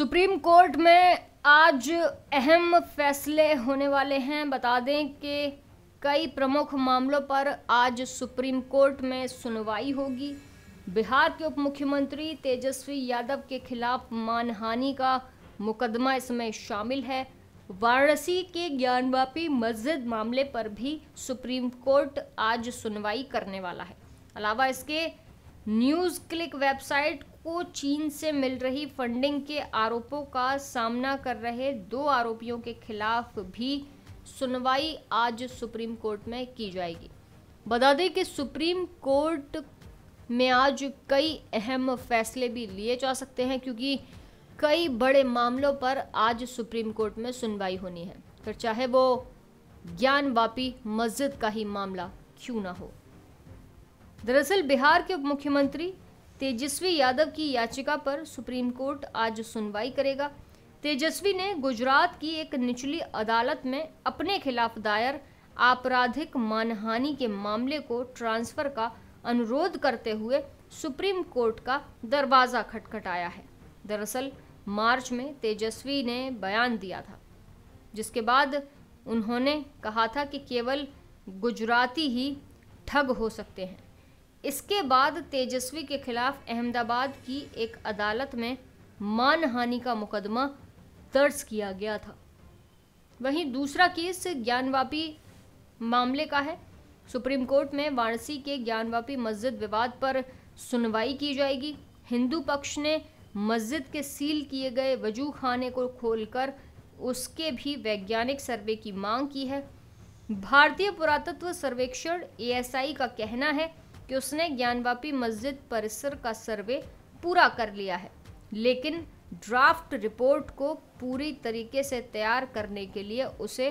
supreme court में आज अहम फैसले होने वाले हैं बता दें कि कई प्रमुख मामलों पर आज सुप्रीम कोर्ट में सुनवाई होगी बिहार के उप मुख्यमंत्री तेजस्वी यादव के खिलाफ मानहानि का मुकदमा इसमें शामिल है वाराणसी के ज्ञानवापी मस्जिद मामले पर भी सुप्रीम कोर्ट आज सुनवाई करने वाला है अलावा इसके न्यूज़ क्लिक वेबसाइट को चीन से मिल रही फंडिंग के आरोपों का सामना कर रहे दो आरोपियों के खिलाफ भी सुनवाई आज सुप्रीम कोर्ट में की जाएगी बता दें कि सुप्रीम कोर्ट में आज कई अहम फैसले भी लिए जा सकते हैं क्योंकि कई बड़े मामलों पर आज सुप्रीम कोर्ट में सुनवाई होनी है फिर चाहे वो ज्ञान वापी मस्जिद का ही मामला क्यों ना हो दरअसल बिहार के उप मुख्यमंत्री तेजस्वी यादव की याचिका पर सुप्रीम कोर्ट आज सुनवाई करेगा तेजस्वी ने गुजरात की एक निचली अदालत में अपने खिलाफ दायर आपराधिक मानहानि के मामले को ट्रांसफ़र का अनुरोध करते हुए सुप्रीम कोर्ट का दरवाज़ा खटखटाया है दरअसल मार्च में तेजस्वी ने बयान दिया था जिसके बाद उन्होंने कहा था कि केवल गुजराती ही ठग हो सकते हैं इसके बाद तेजस्वी के खिलाफ अहमदाबाद की एक अदालत में मानहानि का मुकदमा दर्ज किया गया था वहीं दूसरा केस ज्ञानवापी मामले का है सुप्रीम कोर्ट में वाराणसी के ज्ञानवापी मस्जिद विवाद पर सुनवाई की जाएगी हिंदू पक्ष ने मस्जिद के सील किए गए वजू खाने को खोलकर उसके भी वैज्ञानिक सर्वे की मांग की है भारतीय पुरातत्व सर्वेक्षण एएसआई का कहना है कि उसने ज्ञानवापी मस्जिद परिसर का सर्वे पूरा कर लिया है लेकिन ड्राफ्ट रिपोर्ट को पूरी तरीके से तैयार करने के लिए उसे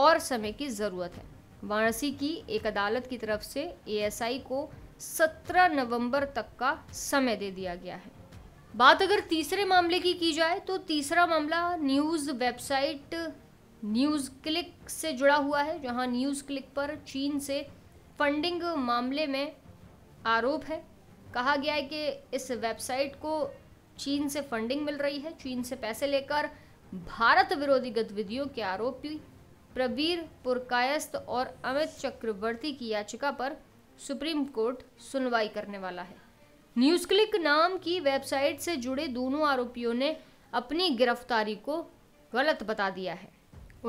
और समय की ज़रूरत है वाराणसी की एक अदालत की तरफ से एएसआई को 17 नवंबर तक का समय दे दिया गया है बात अगर तीसरे मामले की की जाए तो तीसरा मामला न्यूज़ वेबसाइट न्यूज़ क्लिक से जुड़ा हुआ है जहां न्यूज़ क्लिक पर चीन से फंडिंग मामले में आरोप है कहा गया है कि इस वेबसाइट को चीन से फंडिंग मिल रही है चीन से पैसे लेकर भारत विरोधी गतिविधियों के आरोपी प्रवीर पुरकायस्त और अमित चक्रवर्ती की याचिका पर सुप्रीम कोर्ट सुनवाई करने वाला है न्यूज क्लिक नाम की वेबसाइट से जुड़े दोनों आरोपियों ने अपनी गिरफ्तारी को गलत बता दिया है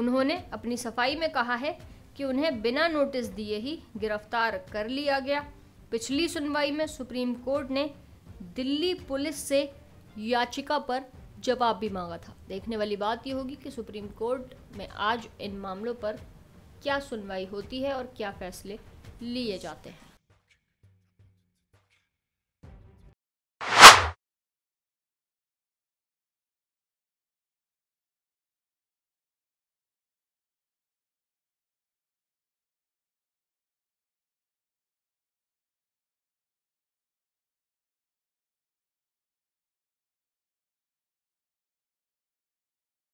उन्होंने अपनी सफाई में कहा है कि उन्हें बिना नोटिस दिए ही गिरफ्तार कर लिया गया पिछली सुनवाई में सुप्रीम कोर्ट ने दिल्ली पुलिस से याचिका पर जवाब भी मांगा था देखने वाली बात यह होगी कि सुप्रीम कोर्ट में आज इन मामलों पर क्या सुनवाई होती है और क्या फैसले लिए जाते हैं